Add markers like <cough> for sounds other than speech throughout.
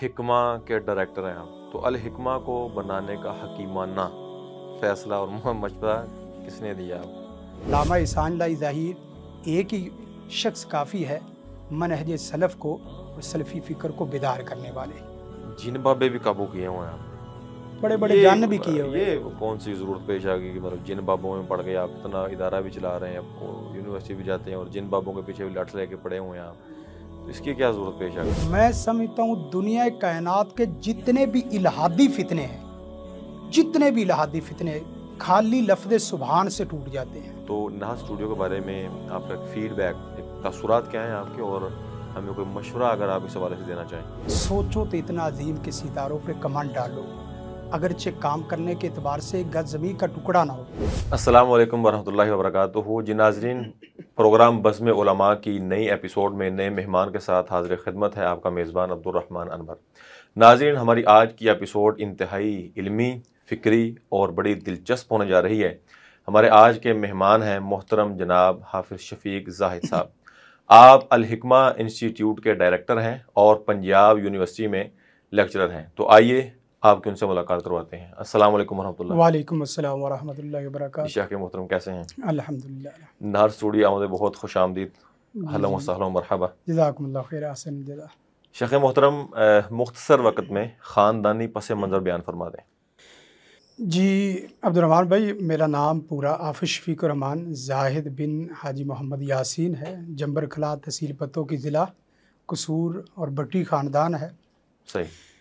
हिकमा के डायरेक्टर हैं आप तो अल को बनाने का हकीमाना फैसला और मशवरा किसने दिया आप लामा इसान लाई ज़ाहिर एक ही शख्स काफ़ी है मनहज सलफ़ को और सलफ़ी फ़िक्र को बेदार करने वाले जिन बाबे भी काबू किए हुए हैं आप बड़े बड़े जान भी किए हुए ये कौन सी जरूरत पेश आ गई कि मतलब जिन बाबों में पढ़ गए आप इतना इदारा भी चला रहे हैं आपको यूनिवर्सिटी भी जाते हैं और जिन बाबों के पीछे भी लट लेके पड़े हुए हैं आप इसकी क्या जरूरत पेश आ गई मैं समझता हूँ दुनिया कायनात के जितने भी इलाहादी फितने हैं जितने भी इलाहादी फितने खाली लफ्ज सुबहान से टूट जाते हैं तो नहा स्टूडियो के बारे में आपका फीडबैक तसरत क्या है आपके और हमें कोई मशवरा अगर आप इस हवाले से देना चाहें सोचो तो इतना अजीम के सितारों पर कमांड डालो अगरचे काम करने के अतबार से गज ज़मीन का टुकड़ा ना हो असलम वरहि वरहमतुल्लाहि जी नाजरीन प्रोग्राम बज़म उलमा की नई एपिसोड में नए मेहमान के साथ हाजिर खिदमत है आपका मेज़बान अब्दुलरहमान अनवर नाजरीन हमारी आज की एपिसोड इंतहाई इलमी फ़िक्री और बड़ी दिलचस्प होने जा रही है हमारे आज के मेहमान हैं मोहतरम जनाब हाफिज़ शफीक जाहिद साहब आप अलहिकमा इंस्टीट्यूट के डायरेक्टर हैं और पंजाब यूनिवर्सिटी में लेक्चरर हैं तो आइए आपकी उनसे मुलाकात करवाते हैं अस्सलाम वालेकुम वरहमतुल्लाह वालेकुम अस्सलाम वरहमतुल्लाहि वबरकातुहू शाह के मोहतरम कैसे हैं अल्हम्दुलिल्लाह नार स्टूडियो आमद बहुत खुश आमदीद हलम वसहलम मरहबा जजाकुमुल्लाह खैर हसन जजा शेख मोहतरम मुख्तसर वक्त में ख़ानदानी पस मंज़र बयान फरमा दें जी अब्दुलरहमान भाई मेरा नाम पूरा आफिश फ़ीकुररहमान जाहिद बिन हाजी मोहम्मद यासीन है जम्बर खला तहसील पतो की ज़िला कसूर और बट्टी ख़ानदान है सही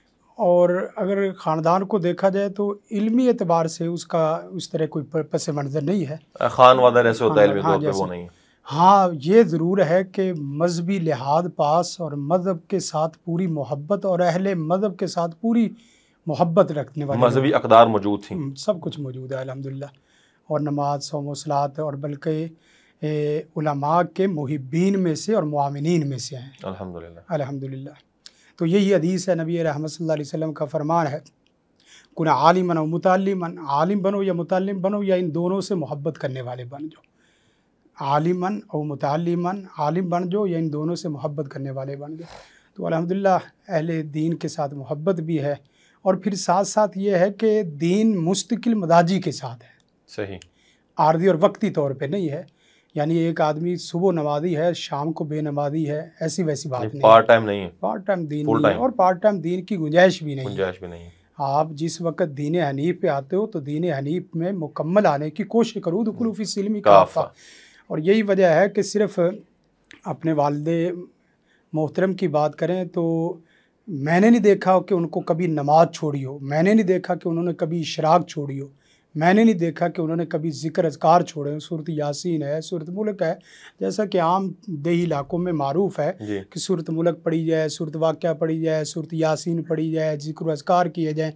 और अगर ख़ानदान को देखा जाए तो इलमी एतबार से उसका उस तरह कोई पस मंजर नहीं है खान वादर ऐसे होता है हाँ, वो नहीं हाँ ये ज़रूर है कि मजहबी लिहाज पास और मज़हब के साथ पूरी मोहब्बत और अहल मज़हब के साथ पूरी मोहब्बत रखने वाले मजहबी अकदार मौजूद थी हम्म, सब कुछ मौजूद है अलहमदिल्ला और नमाज सोम और बल्कि उलमा के मुहिबीन में से और मामिन में से हैं अलहमदिल्ला अलहमदिल्ला तो यही हदीस है नबी रहमत सल्लल्लाहु अलैहि वसल्लम का फरमान है कुन आलिम बनो मुतालिमन आलिम बनो या मुतालिम बनो या इन दोनों से मोहब्बत करने वाले बन जाओ आलिमन और मुतालिमन आलिम बन जाओ या इन दोनों से मोहब्बत करने वाले बन जाओ तो अलहमदिल्ला अहल दीन के साथ मोहब्बत भी है और फिर साथ साथ ये है कि दीन मुस्तकिल मदाजी के साथ है सही आर्दी और वक्ती तौर पे नहीं है यानी एक आदमी सुबह नमाजी है शाम को बेनमाजी है ऐसी वैसी बात नहीं पार्ट टाइम नहीं है पार्ट टाइम दीन नहीं है और पार्ट टाइम दीन की गुंजाइश भी नहीं गुंजाइश भी नहीं आप जिस वक्त दीन हनीफ पे आते हो तो दीन हनीफ में मुकम्मल आने की कोशिश करो दुकलूफ़ी सिलमी काफ़ा और यही वजह है कि सिर्फ अपने वालदे मोहतरम की बात करें तो मैंने नहीं देखा कि उनको कभी नमाज छोड़ी हो मैंने नहीं देखा कि उन्होंने कभी इशराक छोड़ी हो मैंने नहीं देखा कि उन्होंने कभी जिक्र अजकार छोड़े हैं सूरत यासीन है सूरत मुलक है जैसा कि आम देही इलाकों में मरूफ़ है कि सूरत मुलक पढ़ी जाए सूरत वाक्य पढ़ी जाए सूरत यासीन पढ़ी जाए जिक्र अजकार किए जाएँ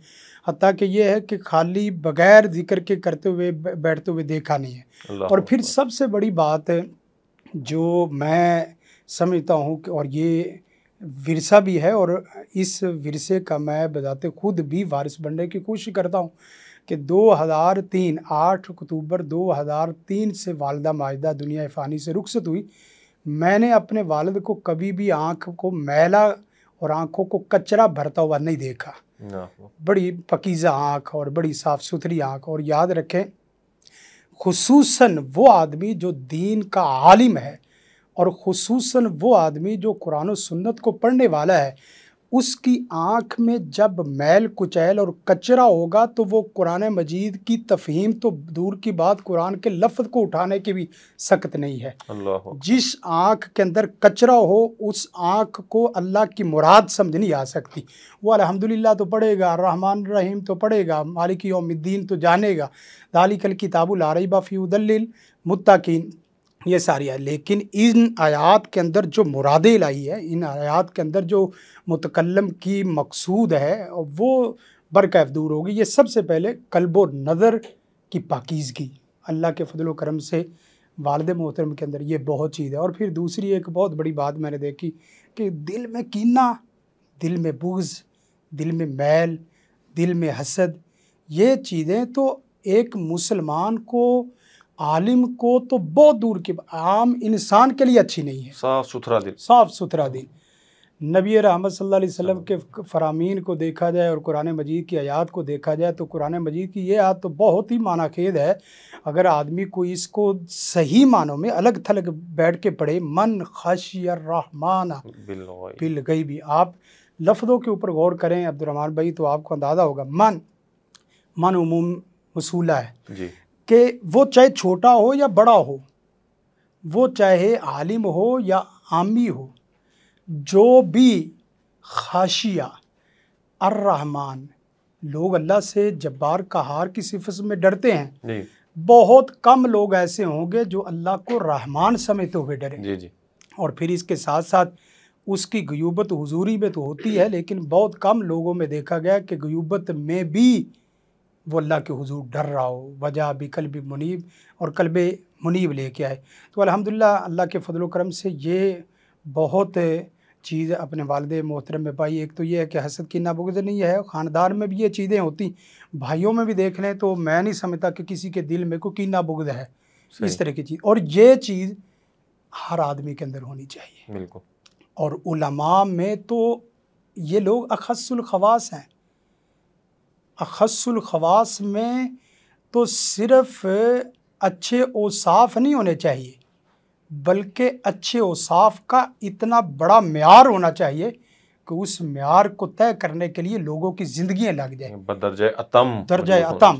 हती कि यह है कि खाली बग़ैर जिक्र के करते हुए बैठते हुए देखा नहीं है और फिर सबसे बड़ी बात जो मैं समझता हूँ और ये विरसा भी है और इस विरसे का मैं बजाते खुद भी वारिस बनने की कोशिश करता हूँ कि 2003 दो अक्टूबर तीन से वालदा माजदा दुनिया फ़ानी से रुखसत हुई मैंने अपने वालद को कभी भी आँख को मैला और आँखों को कचरा भरता हुआ नहीं देखा बड़ी पकीज़ा आँख और बड़ी साफ़ सुथरी आँख और याद रखें खसूस वो आदमी जो दीन का आलिम है और खसूस वो आदमी जो कुरान सुन्नत को पढ़ने वाला है उसकी आँख में जब मैल कुचैल और कचरा होगा तो वो कुरान मजीद की तफहीम तो दूर की बात कुरान के लफ्ज़ को उठाने की भी सख्त नहीं है जिस आँख के अंदर कचरा हो उस आँख को अल्लाह की मुराद समझ नहीं आ सकती वो अलहमदिल्ला तो पढ़ेगा रहमान रहीम तो पढ़ेगा मालिक योमद्दीन तो जानेगा दालिकल किताबुल आरबा फ़ी उदल मुत्ताकीन ये सारी है लेकिन इन आयात के अंदर जो मुरादे लाई है इन आयात के अंदर जो मुतकलम की मकसूद है वो बरकैफ दूर होगी ये सबसे पहले कल्ब नज़र की पाकिजगी अल्लाह के फजल करम से वालद मोहतरम के अंदर ये बहुत चीज़ है और फिर दूसरी एक बहुत बड़ी बात मैंने देखी कि दिल में कीना दिल में बूज दिल में मैल दिल में हसद ये चीज़ें तो एक मुसलमान को आलिम को तो बहुत दूर की आम इंसान के लिए अच्छी नहीं है साफ सुथरा दिन साफ सुथरा दिन नबी रहमत सल्लल्लाहु अलैहि वसल्लम के फरामीन को देखा जाए और कुरान मजीद की आयात को देखा जाए तो कुरान मजीद की ये आयत तो बहुत ही माना खेद है अगर आदमी को इसको सही मानों में अलग थलग बैठ के पढ़े मन खशियर रहमान बिल गई भी आप लफ्ज़ों के ऊपर गौर करें अब्दुलरहमान भाई तो आपको अंदाज़ा होगा मन मन उमूम वसूला है कि वो चाहे छोटा हो या बड़ा हो वो चाहे आलिम हो या आमी हो जो भी खाशिया अर्रहमान लोग अल्लाह से जब्बार कहार की सिफत में डरते हैं बहुत कम लोग ऐसे होंगे जो अल्लाह को रहमान समझते हुए डरे जी जी। और फिर इसके साथ साथ उसकी गयूबत हुजूरी में तो होती है लेकिन बहुत कम लोगों में देखा गया कि गयूबत में भी वो अल्लाह के हुजूर डर रहा हो वजह भी कल भी मुनीब और कल्ब मुनीब लेके आए तो अल्हम्दुलिल्लाह अल्लाह के फ़जल करम से ये बहुत चीज़ अपने वालद मोहतरम में पाई एक तो ये है कि हसद की नाबुगज नहीं है ख़ानदान में भी ये चीज़ें होती भाइयों में भी देख लें तो मैं नहीं समझता कि किसी के दिल में को की नाबुगज है इस तरह की चीज़ और ये चीज़ हर आदमी के अंदर होनी चाहिए बिल्कुल और उलमा में तो ये लोग अखसलखवास हैं खवास में तो सिर्फ़ अच्छे औसाफ नहीं होने चाहिए बल्कि अच्छे औसाफ का इतना बड़ा मैार होना चाहिए कि उस मैार को तय करने के लिए लोगों की ज़िंदियाँ लग जाए दर्ज अतम दर्ज अतम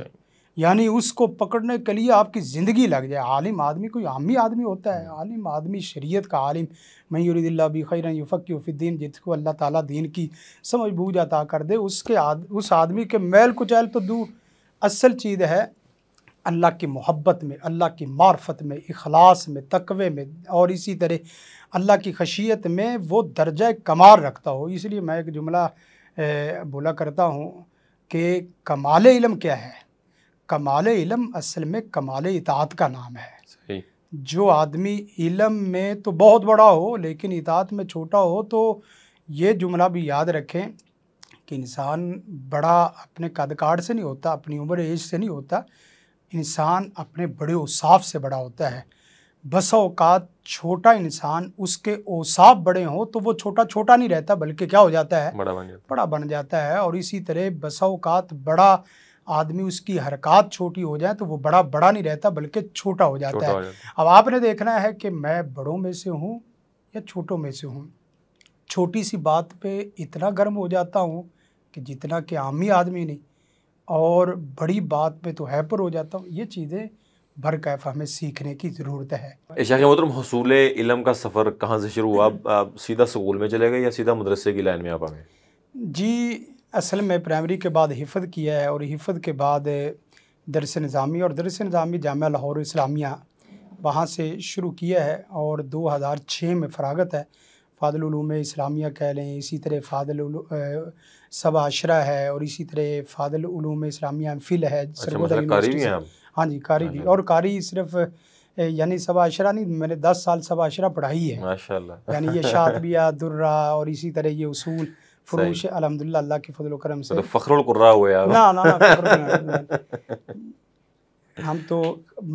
यानी उसको पकड़ने के लिए आपकी ज़िंदगी लग जाए आलिम आदमी कोई आमी आदमी होता है हम्म। आलिम आदमी शरीयत का आलिम मयूरदिल्ला भी खैर युफ़क़ीफ़ीद्दीन जिसको अल्लाह ताला दीन की समझ बूझ अता कर दे उसके आद, उस आदमी के मैल कुचैल तो दूर असल चीज़ है अल्लाह की मोहब्बत में अल्लाह की मार्फत में अखलास में तकवे में और इसी तरह अल्लाह की खशियत में वो दर्जा कमार रखता हो इसलिए मैं एक जुमला बोला करता हूँ कि कमाल इलम क्या है कमाल इलम असल में कमाल इतात का नाम है सही। जो आदमी इलम में तो बहुत बड़ा हो लेकिन इतात में छोटा हो तो ये जुमला भी याद रखें कि इंसान बड़ा अपने कदकार से नहीं होता अपनी उम्र एज से नहीं होता इंसान अपने बड़े उसाफ से बड़ा होता है बस अवकात छोटा इंसान उसके ओसाफ़ बड़े हों तो वो छोटा छोटा नहीं रहता बल्कि क्या हो जाता है बड़ा बन जाता, है और इसी तरह बस अवकात बड़ा आदमी उसकी हरकत छोटी हो जाए तो वो बड़ा बड़ा नहीं रहता बल्कि छोटा हो जाता है अब आपने देखना है कि मैं बड़ों में से हूँ या छोटों में से हूँ छोटी सी बात पे इतना गर्म हो जाता हूँ कि जितना कि आम ही आदमी नहीं और बड़ी बात पे तो हैपर हो जाता हूँ ये चीज़ें भर कैफ हमें सीखने की ज़रूरत है के मतलब हसूल इलम का सफ़र कहाँ से शुरू हुआ आप सीधा स्कूल में चले गए या सीधा मदरसे की लाइन में आप आ गए जी असल में प्रायमरी के बाद हिफत किया है और हिफत के बाद दरस नज़ामी और दरस नज़ामी जाम लाहौर इस्लामिया वहाँ से शुरू किया है और 2006 में फरागत है फ़ादलूम इस्लामिया कह लें इसी तरह फ़ादल सबाशरा आशरा है और इसी तरह फ़ादलूम इस्लामिया फिल है अच्छा, सरगोदा अच्छा, हाँ जी कारी हाँ भी और कारी सिर्फ यानी सबाशरा नहीं मैंने दस साल सबाशरा आशरा पढ़ाई है यानी ये शादबिया दुर्रा और इसी तरह ये उसूल फरूश अलहमदिल्ला अल्लाह के फजल करम से तो फ़खरुल कुर्रा हुए यार ना ना, ना, ना हम तो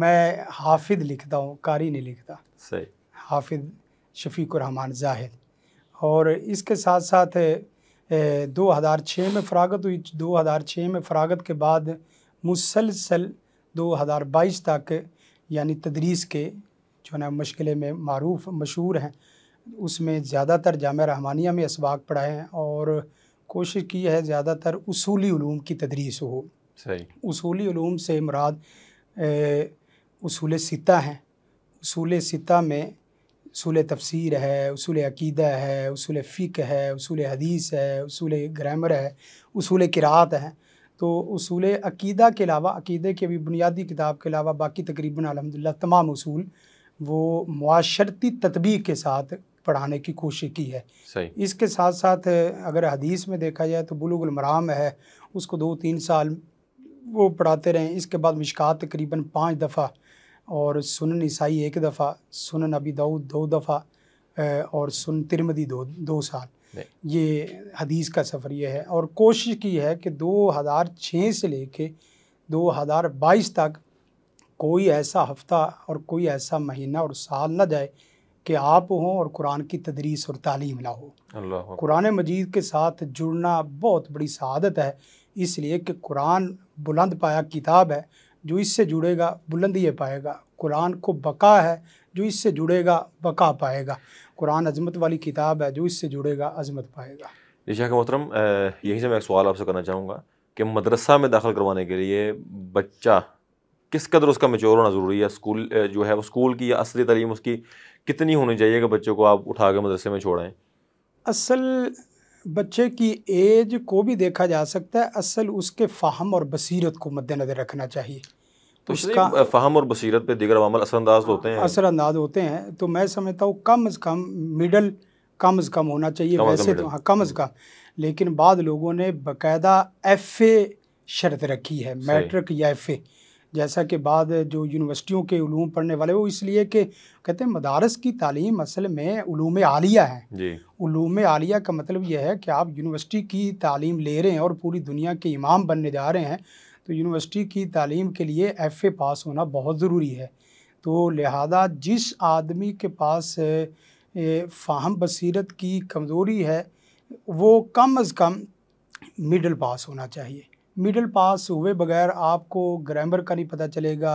मैं हाफिद लिखता हूँ कारी नहीं लिखता सही हाफिद शफीक रहमान जाहिद और इसके साथ साथ दो हज़ार छः में फ़रागत हुई दो हज़ार छः में फ़रागत के बाद मुसलसल दो हज़ार बाईस तक यानी तदरीस के जो है ना में मरूफ मशहूर हैं उसमें ज़्यादातर जाम रहमानिया में इसबाक पढ़ाएँ और कोशिश की है ज़्यादातर उसूली ूम की तदरीस हो सही उसूली ूम से मुराद उसूल सिता हैं उसूल सिता में उसूल तफसीर है उसूल अकीदा है उसूल फ़िक है उसूल हदीस है उसूल ग्रामर है उसूल किरात है तो उसूल अकीदा के अलावा अकीदे के भी बुनियादी किताब के अलावा बाकी तकरीबन अलहमदिल्ला तमाम उसूल वो माशरती तदबी के साथ पढ़ाने की कोशिश की है सही। इसके साथ साथ अगर हदीस में देखा जाए तो बुलुगुल मराम है उसको दो तीन साल वो पढ़ाते रहें इसके बाद मुश्क़ात तकरीबन पाँच दफ़ा और सुन ईसाई एक दफ़ा सुन अबी दाऊद दो दफ़ा और सुन तिरमदी दो दो साल ये हदीस का सफ़र यह है और कोशिश की है कि 2006 से लेके 2022 तक कोई ऐसा हफ्ता और कोई ऐसा महीना और साल ना जाए कि आप हों और कुरान की तदरीस और तालीम ना हो कुरान मजीद के साथ जुड़ना बहुत बड़ी शहादत है इसलिए कि कुरान बुलंद पाया किताब है जो इससे जुड़ेगा बुलंदी पाएगा कुरान को बका है जो इससे जुड़ेगा बका पाएगा कुरान अजमत वाली किताब है जो इससे जुड़ेगा अजमत पाएगा जी के मोहतरम यही से मैं एक सवाल आपसे करना चाहूँगा कि मदरसा में दाखिल करवाने के लिए बच्चा किस कदर उसका मेच्योर होना ज़रूरी है स्कूल जो है वो स्कूल की या असली तलीम उसकी कितनी होनी चाहिए कि बच्चों को आप उठा के मदरसे में छोड़ाएं असल बच्चे की एज को भी देखा जा सकता है असल उसके फाहम और बसीरत को मद्देनज़र रखना चाहिए तो उसका फ़ाहम और बसीरत पे दिगर अमल असरअंदाज होते हैं असरअंदाज होते हैं तो मैं समझता हूँ कम अज़ कम मिडल कम अज़ कम होना चाहिए कम वैसे तो हाँ कम अज़ कम लेकिन बाद लोगों ने बाकायदा एफ़ ए शर्त रखी है मैट्रिक या एफ़ ए जैसा कि बाद जो यूनिवर्सिटियों के ूम पढ़ने वाले वो इसलिए कि कहते हैं मदारस की तालीम असल में ूम आलिया है ूम आलिया का मतलब यह है कि आप यूनिवर्सिटी की तालीम ले रहे हैं और पूरी दुनिया के इमाम बनने जा रहे हैं तो यूनिवर्सिटी की तालीम के लिए एफ़ ए पास होना बहुत ज़रूरी है तो लिहाजा जिस आदमी के पास फाहम बसीरत की कमज़ोरी है वो कम अज़ कम मिडल पास होना चाहिए मिडल पास हुए बगैर आपको ग्रामर का नहीं पता चलेगा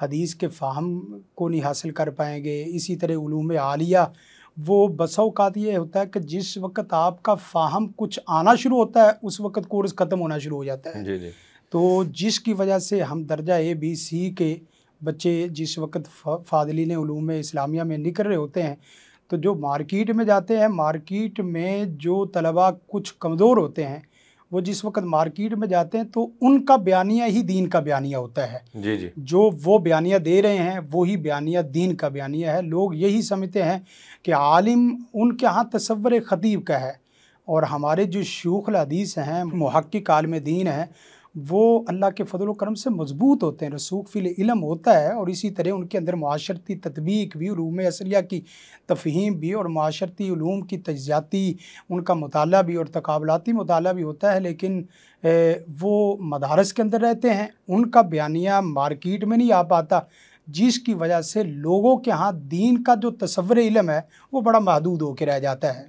हदीस के फाहम को नहीं हासिल कर पाएंगे इसी तरह उलूम आलिया वो बसाओकात ये होता है कि जिस वक्त आपका फाहम कुछ आना शुरू होता है उस वक्त कोर्स ख़त्म होना शुरू हो जाता है जी जी। तो जिसकी वजह से हम दर्जा ए बी सी के बच्चे जिस वक्त फादली ने इस्लामिया में निकल रहे होते हैं तो जो मार्केट में जाते हैं मार्केट में जो तलबा कुछ कमज़ोर होते हैं वो जिस वक्त मार्केट में जाते हैं तो उनका बयानिया ही दीन का बयानिया होता है जी जी जो वो बयानिया दे रहे हैं वो ही बयानिया दीन का बयानिया है लोग यही समझते हैं कि आलिम उनके यहाँ तस्वर ख़तीब का है और हमारे जो शूख हदीस हैं महक्क आलम दीन हैं वो अल्लाह के फजल करम से मजबूत होते हैं रसूख फिल इलम होता है और इसी तरह उनके अंदर माशरती तदबीक भी रूम असलिया की तफहीम भी और माशरती ूम की तजाती उनका मताल भी और तकबलाती मताल भी होता है लेकिन वो मदारस के अंदर रहते हैं उनका बयानिया मार्केट में नहीं आ पाता जिसकी वजह से लोगों के यहाँ दीन का जो तस्वर इलम है वो बड़ा महदूद होकर रह जाता है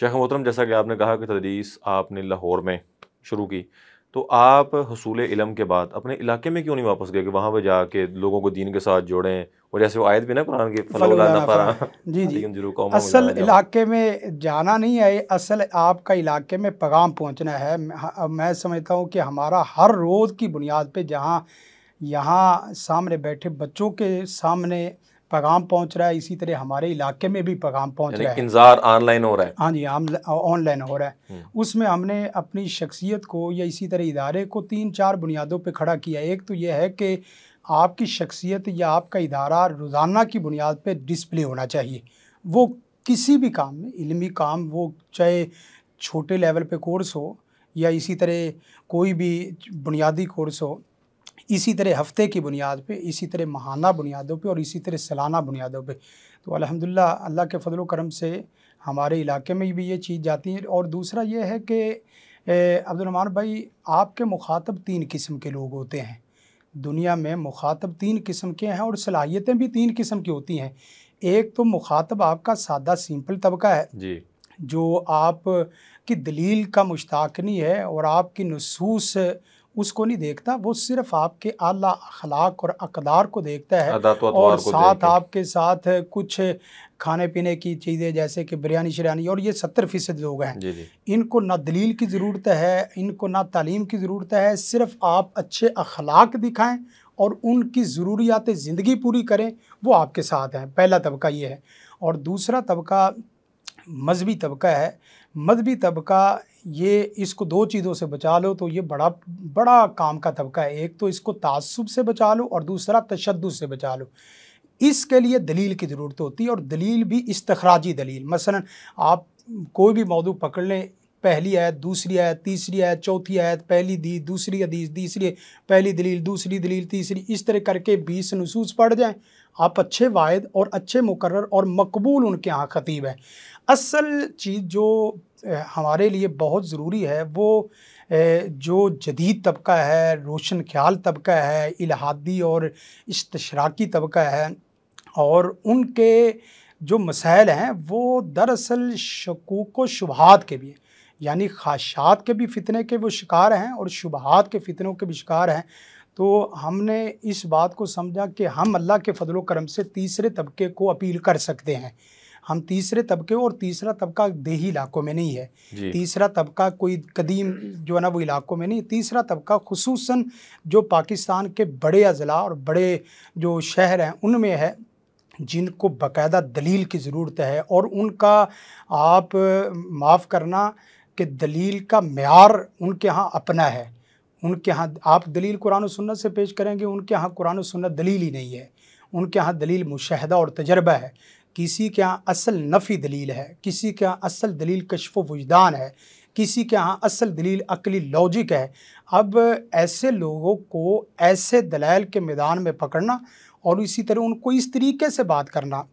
शेख मोहतरम जैसा कि आपने कहा कि तदरीस आपने लाहौर में शुरू की तो आप हसूल इलम के बाद अपने इलाके में क्यों नहीं वापस गए कि वहाँ पर जाके लोगों को दीन के साथ जोड़ें और जैसे वो आयत भी ना कुरान के जी जी असल इलाके में जाना नहीं है असल आपका इलाके में पैगाम पहुँचना है मैं समझता हूँ कि हमारा हर रोज़ की बुनियाद पर जहाँ यहाँ सामने बैठे बच्चों के सामने पैगाम पहुंच रहा है इसी तरह हमारे इलाके में भी पैगाम पहुंच रहा है इंतजार ऑनलाइन हो रहा है हाँ जी ऑनलाइन हो रहा है हम्म। उसमें हमने अपनी शख्सियत को या इसी तरह इदारे को तीन चार बुनियादों पर खड़ा किया एक तो यह है कि आपकी शख्सियत या आपका इदारा रोज़ाना की बुनियाद पर डिस्प्ले होना चाहिए वो किसी भी काम में इलमी काम वो चाहे छोटे लेवल पे कोर्स हो या इसी तरह कोई भी बुनियादी कोर्स हो इसी तरह हफ्ते की बुनियाद पे इसी तरह महाना बुनियादों पे और इसी तरह सालाना बुनियादों पे तो अल्हम्दुलिल्लाह अल्लाह के फजल करम से हमारे इलाके में भी ये चीज़ जाती है और दूसरा ये है कि अब्दुलरमान भाई आपके मुखातब तीन किस्म के लोग होते हैं दुनिया में मुखातब तीन किस्म के हैं और सलाहियतें भी तीन किस्म की होती हैं एक तो मुखातब आपका सादा सिंपल तबका है जी जो आप की दलील का मुश्ताक नहीं है और आपकी नसूस उसको नहीं देखता वो सिर्फ आपके आला अखलाक और अकदार को देखता है तो और साथ आपके साथ कुछ खाने पीने की चीज़ें जैसे कि बिरयानी शिरयानी और ये सत्तर फ़ीसद लोग हैं इनको ना दलील की ज़रूरत है इनको ना तालीम की ज़रूरत है सिर्फ आप अच्छे अखलाक दिखाएं और उनकी ज़रूरियात ज़िंदगी पूरी करें वो आपके साथ हैं पहला तबका ये है और दूसरा तबका मजहबी तबका है मदबी तबका ये इसको दो चीज़ों से बचा लो तो ये बड़ा बड़ा काम का तबका है एक तो इसको तसब से बचा लो और दूसरा तशद से बचा लो इसके लिए दलील की ज़रूरत होती है और दलील भी इसतराजी दलील मसलन आप कोई भी मौदू पकड़ लें पहली आयत दूसरी आयत तीसरी आयत चौथी आयत पहली दी दूसरी हदीस तीसरी पहली दलील दूसरी दलील तीसरी इस तरह करके बीस नसूस पढ़ जाएँ आप अच्छे वायद और अच्छे मुकर और मकबूल उनके यहाँ ख़तीब हैं असल चीज़ जो हमारे लिए बहुत ज़रूरी है वो जो जदीद तबका है रोशन ख्याल तबका है इलाहादी और इस्तशराकी तबका है और उनके जो मसाइल हैं वो दरअसल शकूक व शुबहत के भी यानी खाशात के भी फितने के वो शिकार हैं और शुबहत के फितनों के भी शिकार हैं तो हमने इस बात को समझा कि हम अल्लाह के फ़दल करम से तीसरे तबके को अपील कर सकते हैं हम तीसरे तबके और तीसरा तबका देही इलाकों में नहीं है तीसरा तबका कोई कदीम जो है ना वो इलाकों में नहीं तीसरा तबका खसूस जो पाकिस्तान के बड़े अजला और बड़े जो शहर हैं उनमें है जिनको बाकायदा दलील की ज़रूरत है और उनका आप माफ़ करना कि दलील का मैार उनके यहाँ अपना है उनके यहाँ आप दलील कुरान सुन्नत से पेश करेंगे उनके यहाँ कुरान सुन्नत दलील ही नहीं है उनके यहाँ दलील मुशाह और तजर्बा है किसी के यहाँ असल नफ़ी दलील है किसी के यहाँ असल दलील कशफ वजदान है किसी के यहाँ असल दलील अकली लॉजिक है अब ऐसे लोगों को ऐसे दलाइल के मैदान में पकड़ना और इसी तरह उनको इस तरीके से बात करना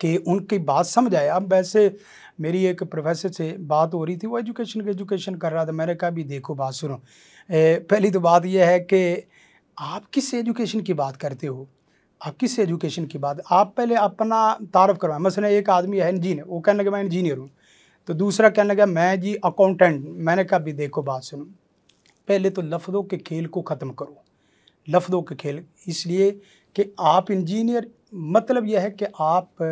कि उनकी बात समझ आए अब वैसे मेरी एक प्रोफेसर से बात हो रही थी वो एजुकेशन के एजुकेशन कर रहा था मैंने कहा भी देखो बात सुनो पहली तो बात यह है कि आप किस एजुकेशन की बात करते हो हाँ, किस एजुकेशन की बात आप पहले अपना तारफ़ करवाएं मसलन एक आदमी है इंजीनियर वो कहने लगे मैं इंजीनियर हूँ तो दूसरा कहने लगा मैं जी अकाउंटेंट मैंने कहा भी देखो बात सुनो पहले तो लफ्ज़ों के खेल को ख़त्म करो लफ्ज़ों के खेल इसलिए कि आप इंजीनियर मतलब यह है कि आप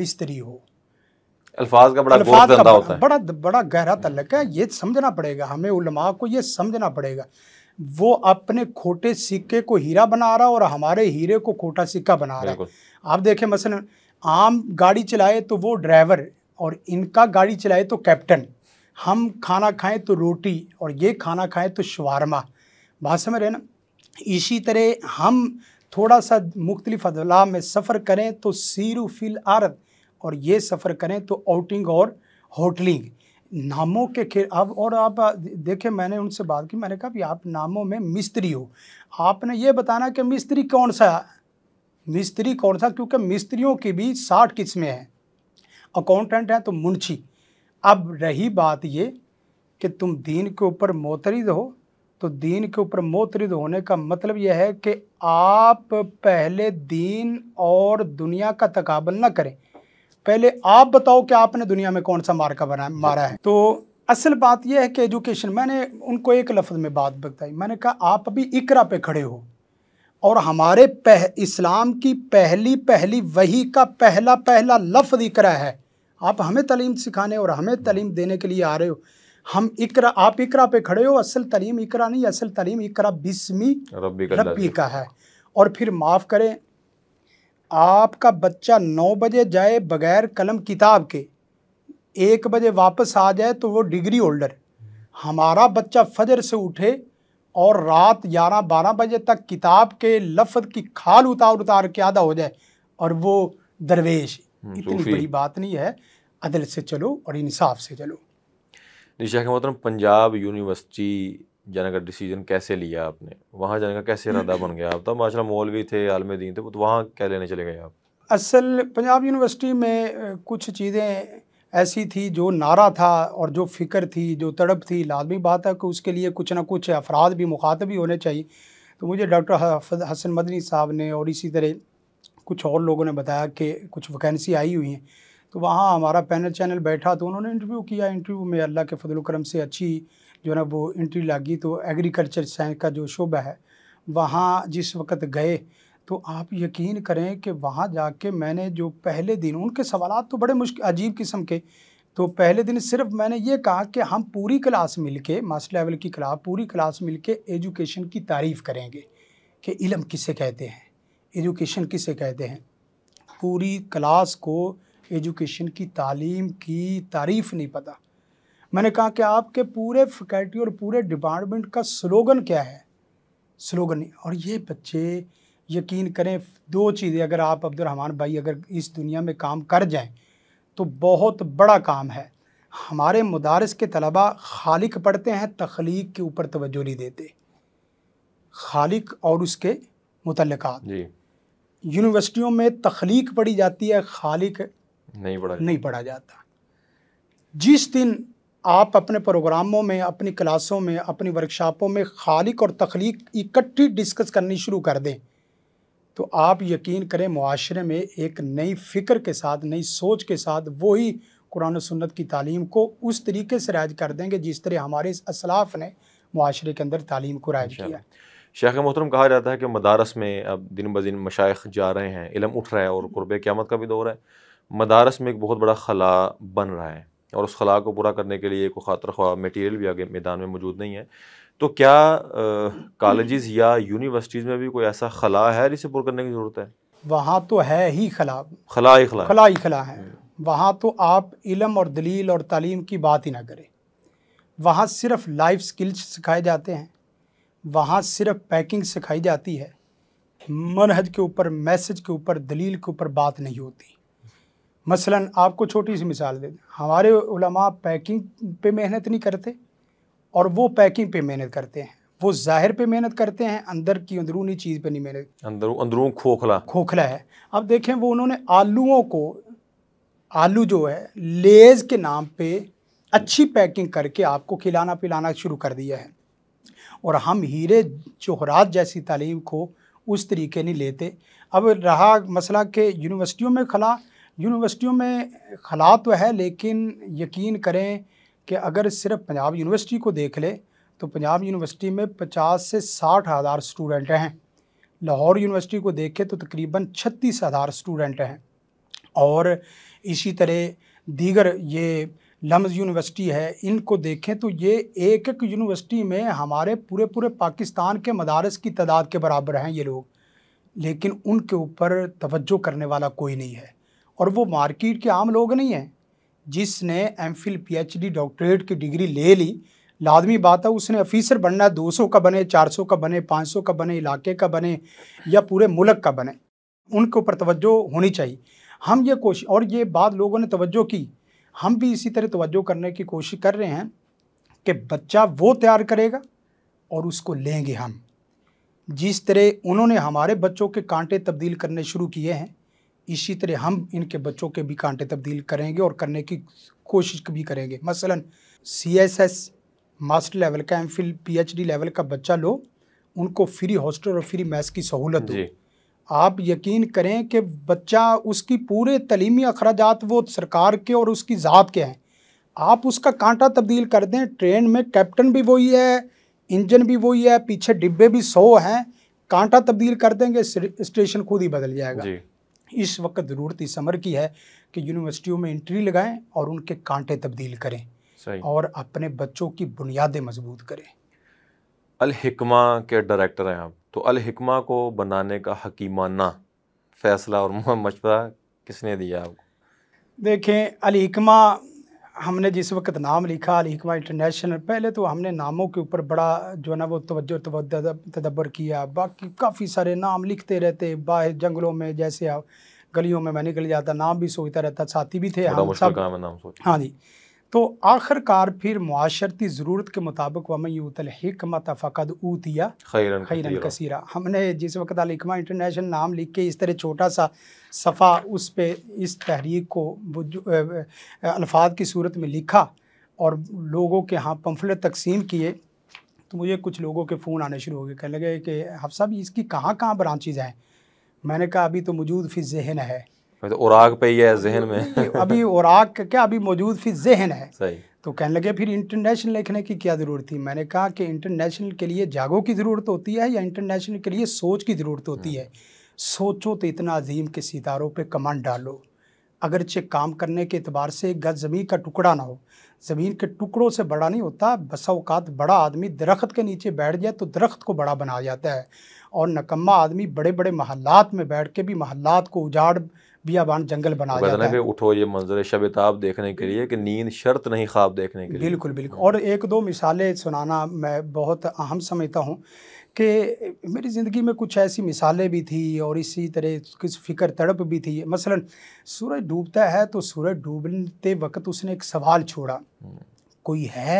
मिस्त्री हो अल्फाज का बड़ा अल्फाज का बड़ा, होता है बड़ा बड़ा गहरा तलक है ये समझना पड़ेगा हमें उलमा को ये समझना पड़ेगा वो अपने खोटे सिक्के को हीरा बना रहा और हमारे हीरे को खोटा सिक्का बना रहा है आप देखें मसलन आम गाड़ी चलाए तो वो ड्राइवर और इनका गाड़ी चलाए तो कैप्टन हम खाना खाएं तो रोटी और ये खाना खाएं तो शवारमा बात समझ रहे ना इसी तरह हम थोड़ा सा मुख्तलिफ अदला में सफ़र करें तो सीरू फिल आरत और ये सफ़र करें तो आउटिंग और होटलिंग नामों के खेल अब और आप देखे मैंने उनसे बात की मैंने कहा कि आप नामों में मिस्त्री हो आपने ये बताना कि मिस्त्री कौन सा मिस्त्री कौन सा क्योंकि मिस्त्रियों की भी साठ किस्में हैं अकाउंटेंट हैं तो मुंशी अब रही बात ये कि तुम दीन के ऊपर मोतरद हो तो दीन के ऊपर मोतरद होने का मतलब यह है कि आप पहले दीन और दुनिया का तकाबल ना करें पहले आप बताओ कि आपने दुनिया में कौन सा मार्का बना मारा है तो असल बात यह है कि एजुकेशन मैंने उनको एक लफ्ज़ में बात बताई मैंने कहा आप अभी इकरा पे खड़े हो और हमारे पह इस्लाम की पहली पहली वही का पहला पहला लफ्ज़ इकरा है आप हमें तलीम सिखाने और हमें तलीम देने के लिए आ रहे हो हम इकरा आप इकरा पे खड़े हो असल तलीम इकरा नहीं असल तलीम इकरा बिस्मी रबी का है और फिर माफ़ करें आपका बच्चा नौ बजे जाए बगैर कलम किताब के एक बजे वापस आ जाए तो वो डिग्री होल्डर हमारा बच्चा फजर से उठे और रात ग्यारह बारह बजे तक किताब के लफ्ज़ की खाल उतार उतार के आधा हो जाए और वो दरवेश हम्म, इतनी बड़ी बात नहीं है अदल से चलो और इंसाफ से चलो निशा के मोहतरम पंजाब यूनिवर्सिटी जाने का डिसीजन कैसे लिया आपने वहाँ जाने का कैसे इरादा बन गया आप तो माशा मौलवी थे आलम दीन थे तो वहाँ क्या लेने चले गए आप असल पंजाब यूनिवर्सिटी में कुछ चीज़ें ऐसी थी जो नारा था और जो फ़िक्र थी जो तड़प थी लाजमी बात है कि उसके लिए कुछ ना कुछ अफराद भी मुखातब भी होने चाहिए तो मुझे डॉक्टर हसन मदनी साहब ने और इसी तरह कुछ और लोगों ने बताया कि कुछ वैकेंसी आई हुई हैं तो वहाँ हमारा पैनल चैनल बैठा तो उन्होंने इंटरव्यू किया इंटरव्यू में अल्लाह के फजलक्रम से अच्छी जो ना वो इंट्री लागी तो एग्रीकल्चर साइंस का जो शोबा है वहाँ जिस वक्त गए तो आप यकीन करें कि वहाँ जाके मैंने जो पहले दिन उनके सवाल तो बड़े मुश्किल अजीब किस्म के तो पहले दिन सिर्फ मैंने ये कहा कि हम पूरी क्लास मिल के मास्टर लेवल की क्लास पूरी क्लास मिल के एजुकेशन की तारीफ़ करेंगे कि इलम किसे कहते हैं एजुकेशन किसे कहते हैं पूरी क्लास को एजुकेशन की तालीम की तारीफ़ नहीं पता मैंने कहा कि आपके पूरे फैकल्टी और पूरे डिपार्टमेंट का स्लोगन क्या है स्लोगन और ये बच्चे यकीन करें दो चीज़ें अगर आप अब्दुलरहमान भाई अगर इस दुनिया में काम कर जाएं तो बहुत बड़ा काम है हमारे मदारस के तलबा खालिक पढ़ते हैं तख्लीक के ऊपर तवज्जो नहीं देते खालिक और उसके मुतलक यूनिवर्सिटियों में तख्लीक पढ़ी जाती है खालिक नहीं पढ़ा नहीं पढ़ा जाता जिस दिन आप अपने प्रोग्रामों में अपनी क्लासों में अपनी वर्कशॉपों में खालिक और तख्लीक इकट्ठी डिस्कस करनी शुरू कर दें तो आप यकीन करें माशरे में एक नई फ़िक्र के साथ नई सोच के साथ वही कुरान सुन्नत की तालीम को उस तरीके से राज कर देंगे जिस तरह हमारे इस असलाफ ने माशरे के अंदर तालीम को राज किया शेख मोहतरम कहा जाता है कि मदारस में अब दिन ब दिन मशाइ जा रहे हैं इलम उठ रहा है और कुरब क़्यामत का भी दौर है मदारस में एक बहुत बड़ा खला बन रहा है और उस खला को पूरा करने के लिए कोई खातर ख्वा मटीरियल भी आगे मैदान में मौजूद नहीं है तो क्या कॉलेज़ या यूनिवर्सिटीज़ में भी कोई ऐसा खला है जिसे पूरा करने की ज़रूरत है वहाँ तो है ही खला खला ही खला खला ही खला है हम्म। वहाँ तो आप इलम और दलील और तालीम की बात ही ना करें वहाँ सिर्फ लाइफ स्किल्स सिखाए जाते हैं वहाँ सिर्फ पैकिंग सिखाई जाती है मनहज के ऊपर मैसेज के ऊपर दलील के ऊपर बात नहीं होती मसलन आपको छोटी सी मिसाल दे दें हमारे उलमा पैकिंग पे मेहनत नहीं करते और वो पैकिंग पे मेहनत करते हैं वो ज़ाहिर पे मेहनत करते हैं अंदर की अंदरूनी चीज़ पे नहीं मेहनत अंदरू खोखला खोखला है अब देखें वो उन्होंने आलूओं को आलू जो है लेज़ के नाम पे अच्छी पैकिंग करके आपको खिलाना पिलाना शुरू कर दिया है और हम हीरे जोहरात जैसी तालीम को उस तरीके नहीं लेते अब रहा मसला के यूनिवर्सिटियों में खला यूनिवर्सिटियों में खला तो है लेकिन यकीन करें कि अगर सिर्फ पंजाब यूनिवर्सिटी को देख ले तो पंजाब यूनिवर्सिटी में पचास से साठ हज़ार स्टूडेंट हैं लाहौर यूनिवर्सिटी को देखें तो तकरीबन छत्तीस हज़ार स्टूडेंट हैं और इसी तरह दीगर ये लम्ज यूनिवर्सिटी है इनको देखें तो ये एक एक यूनिवर्सिटी में हमारे पूरे पूरे पाकिस्तान के मदारस की तादाद के बराबर हैं ये लोग लेकिन उनके ऊपर तवज्जो करने वाला कोई नहीं है और वो मार्केट के आम लोग नहीं हैं जिसने एम फिल पी डॉक्टरेट की डिग्री ले ली लाजमी बात है उसने अफ़ीसर बनना है 200 का बने 400 का बने 500 का बने इलाके का बने या पूरे मुल्क का बने उनके ऊपर तवज्जो होनी चाहिए हम ये कोशिश और ये बात लोगों ने तवज्जो की हम भी इसी तरह तवज्जो करने की कोशिश कर रहे हैं कि बच्चा वो तैयार करेगा और उसको लेंगे हम जिस तरह उन्होंने हमारे बच्चों के कांटे तब्दील करने शुरू किए हैं इसी तरह हम इनके बच्चों के भी कांटे तब्दील करेंगे और करने की कोशिश भी करेंगे मसलन C S S master level का M Phil P H D level का बच्चा लो उनको फ्री हॉस्टल और फ्री मैथ्स की सहूलत दो आप यकीन करें कि बच्चा उसकी पूरे तलीमी अखराज वो सरकार के और उसकी ज़ात के हैं आप उसका कांटा तब्दील कर दें ट्रेन में कैप्टन भी वही है इंजन भी वही है पीछे डिब्बे भी सौ हैं कांटा तब्दील कर देंगे स्टेशन खुद ही बदल जाएगा इस वक्त ज़रूरत इस समर की है कि यूनिवर्सिटियों में इंट्री लगाएं और उनके कांटे तब्दील करें और अपने बच्चों की बुनियादें मजबूत करें अलहिकमा के डायरेक्टर हैं आप तो अलहिकमा को बनाने का हकीमाना फैसला और मशवरा किसने दिया आपको देखें अलहिकमा हमने जिस वक्त नाम लिखा अलहकमा इंटरनेशनल पहले तो हमने नामों के ऊपर बड़ा जो है ना वो तवज्जो तदब्बर किया बाकी काफ़ी सारे नाम लिखते रहते बाहर जंगलों में जैसे गलियों में मैं निकल जाता नाम भी सोचता रहता साथी भी थे हम सब नाम हाँ जी तो आखिरकार फिर माशरती ज़रूरत के मुताबिक वमन यूतलकमत फ़कद ऊतिया खैरन कसीरा हमने जिस वक्त अलकमा इंटरनेशनल नाम लिख के इस तरह छोटा सा सफ़ा उस पर इस तहरीक को अल्फाज की सूरत में लिखा और लोगों के यहाँ पम्फले तकसीम किए तो मुझे कुछ लोगों के फ़ोन आने शुरू हो गए कहने लगे कि हफ साहब इसकी कहाँ कहाँ ब्रांचेज़ हैं मैंने कहा अभी तो मौजूद फिर जहन है तो औराग पे ही है जहन में अभी औराग का क्या अभी मौजूद फिर जहन है सही तो कहने लगे फिर इंटरनेशनल लिखने की क्या ज़रूरत थी मैंने कहा कि इंटरनेशनल के लिए जागो की ज़रूरत होती है या इंटरनेशनल के लिए सोच की ज़रूरत होती है सोचो तो इतना अजीम के सितारों पे कमान डालो अगरचे काम करने के अतबार से गज ज़मीन का टुकड़ा ना हो ज़मीन के टुकड़ों से बड़ा नहीं होता बसाओकात बड़ा आदमी दरख्त के नीचे बैठ जाए तो दरख्त को बड़ा बना जाता है और नकम्मा आदमी बड़े बड़े महल्लात में बैठ के भी महल्लात को उजाड़ बियाबान जंगल बना जाता है उठो ये मंजर शब ताब देखने के लिए कि नींद शर्त नहीं ख्वाब देखने के लिए बिल्कुल बिल्कुल और एक दो मिसालें सुनाना मैं बहुत अहम समझता हूँ कि मेरी ज़िंदगी में कुछ ऐसी मिसालें भी थी और इसी तरह कुछ फ़िक्र तड़प भी थी मसलन सूरज डूबता है तो सूरज डूबते वक्त उसने एक सवाल छोड़ा हम्म। कोई है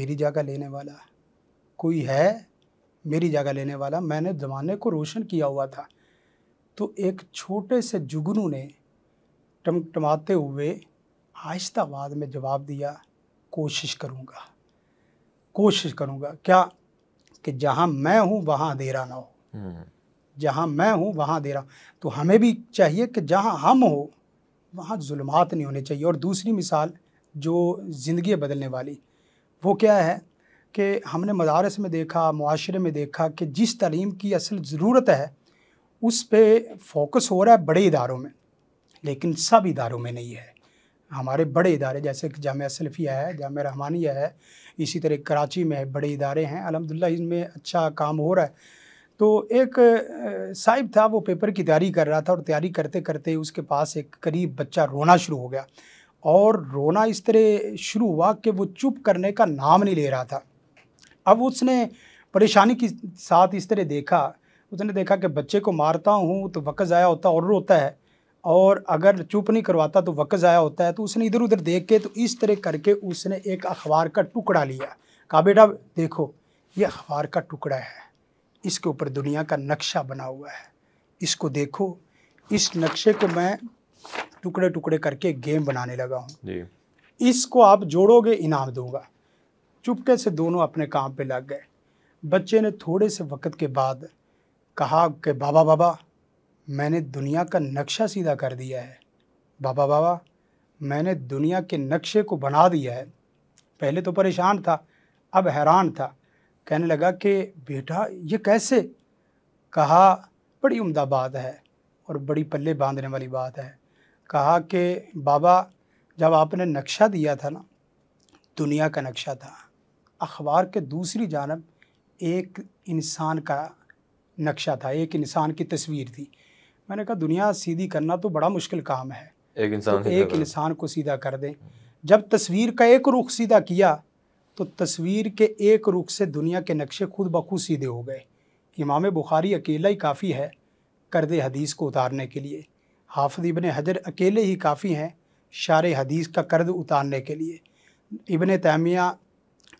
मेरी जगह लेने वाला कोई है मेरी जगह लेने वाला मैंने ज़माने को रोशन किया हुआ था तो एक छोटे से जुगनू ने टमटमाते हुए आहिस्ता आवाज में जवाब दिया कोशिश करूँगा कोशिश करूँगा क्या कि जहाँ मैं हूँ वहाँ अंधेरा ना हो हम्म। जहाँ मैं हूँ वहाँ अंधेरा तो हमें भी चाहिए कि जहाँ हम हो वहाँ जुल्मात नहीं होने चाहिए और दूसरी मिसाल जो ज़िंदगी बदलने वाली वो क्या है कि हमने मदारस में देखा माशरे में देखा कि जिस तलीम की असल ज़रूरत है उस पर फोकस हो रहा है बड़े इदारों में लेकिन सब इदारों में नहीं है हमारे बड़े इदारे जैसे कि जाम सलफ़िया है जाम रहमानिया है इसी तरह कराची में बड़े इदारे हैं अलहमदिल्ला इनमें अच्छा काम हो रहा है तो एक साहिब था वो पेपर की तैयारी कर रहा था और तैयारी करते करते उसके पास एक करीब बच्चा रोना शुरू हो गया और रोना इस तरह शुरू हुआ कि वो चुप करने का नाम नहीं ले रहा था अब उसने परेशानी के साथ इस तरह देखा उसने देखा कि बच्चे को मारता हूँ तो वक्त ज़ाया होता और रोता है और अगर चुप नहीं करवाता तो वक्त ज़ाया होता है तो उसने इधर उधर देख के तो इस तरह करके उसने एक अखबार का टुकड़ा लिया कहा बेटा देखो ये अखबार का टुकड़ा है इसके ऊपर दुनिया का नक्शा बना हुआ है इसको देखो इस नक्शे को मैं टुकड़े टुकड़े करके गेम बनाने लगा हूँ इसको आप जोड़ोगे इनाम दूंगा चुपके से दोनों अपने काम पे लग गए बच्चे ने थोड़े से वक्त के बाद कहा कि बाबा बाबा मैंने दुनिया का नक्शा सीधा कर दिया है बाबा बाबा मैंने दुनिया के नक्शे को बना दिया है पहले तो परेशान था अब हैरान था कहने लगा कि बेटा ये कैसे कहा बड़ी उम्दा बात है और बड़ी पल्ले बांधने वाली बात है कहा कि बाबा जब आपने नक्शा दिया था ना दुनिया का नक्शा था अखबार के दूसरी जानब एक इंसान का नक्शा था एक इंसान की तस्वीर थी मैंने कहा दुनिया सीधी करना तो बड़ा मुश्किल काम है एक इंसान तो एक इंसान को सीधा कर दें जब तस्वीर का एक रुख सीधा किया तो तस्वीर के एक रुख से दुनिया के नक्शे खुद बखुद सीधे हो गए इमाम बुखारी अकेला ही काफ़ी है कर्द हदीस को उतारने के लिए हाफ इबन हजर अकेले ही काफ़ी हैं शार हदीस का कर्द उतारने के लिए इबन तैमिया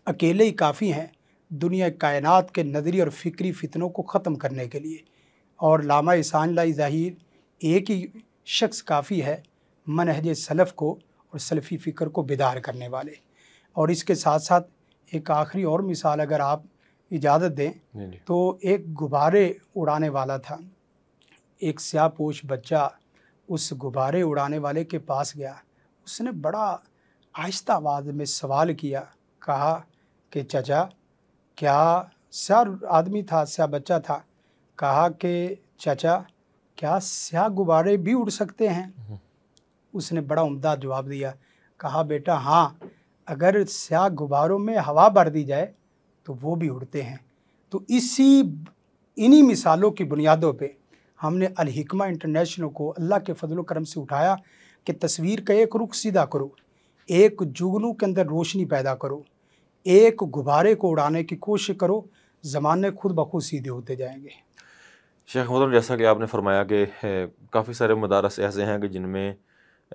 अकेले ही काफ़ी हैं दुनिया कायनात के नजरी और फ़िक्री फितनों को ख़त्म करने के लिए और लामा इसान लाई ज़ाहिर एक ही शख्स काफ़ी है मनहज सलफ़ को और सलफ़ी फ़िक्र को बेदार करने वाले और इसके साथ साथ एक आखिरी और मिसाल अगर आप इजाज़त दें तो एक गुब्बारे उड़ाने वाला था एक स्यापोश बच्चा उस गुब्बारे उड़ाने वाले के पास गया उसने बड़ा आहिस्ता आवाज़ में सवाल किया कहा कि चचा क्या स्या आदमी था सह बच्चा था कहा कि चाचा क्या स्या गुब्बारे भी उड़ सकते हैं हम्म। उसने बड़ा उम्दा जवाब दिया कहा बेटा हाँ अगर स्या गुब्बारों में हवा भर दी जाए तो वो भी उड़ते हैं तो इसी इन्हीं मिसालों की बुनियादों पे हमने अलहिकमा इंटरनेशनल को अल्लाह के फजल करम से उठाया कि तस्वीर का एक रुख सीधा करो एक जुगनू के अंदर रोशनी पैदा करो एक गुब्बारे को उड़ाने की कोशिश करो ज़माने खुद ब खुद सीधे होते जाएंगे शेख मतलब जैसा कि आपने फरमाया कि काफ़ी सारे मदारस ऐसे हैं कि जिनमें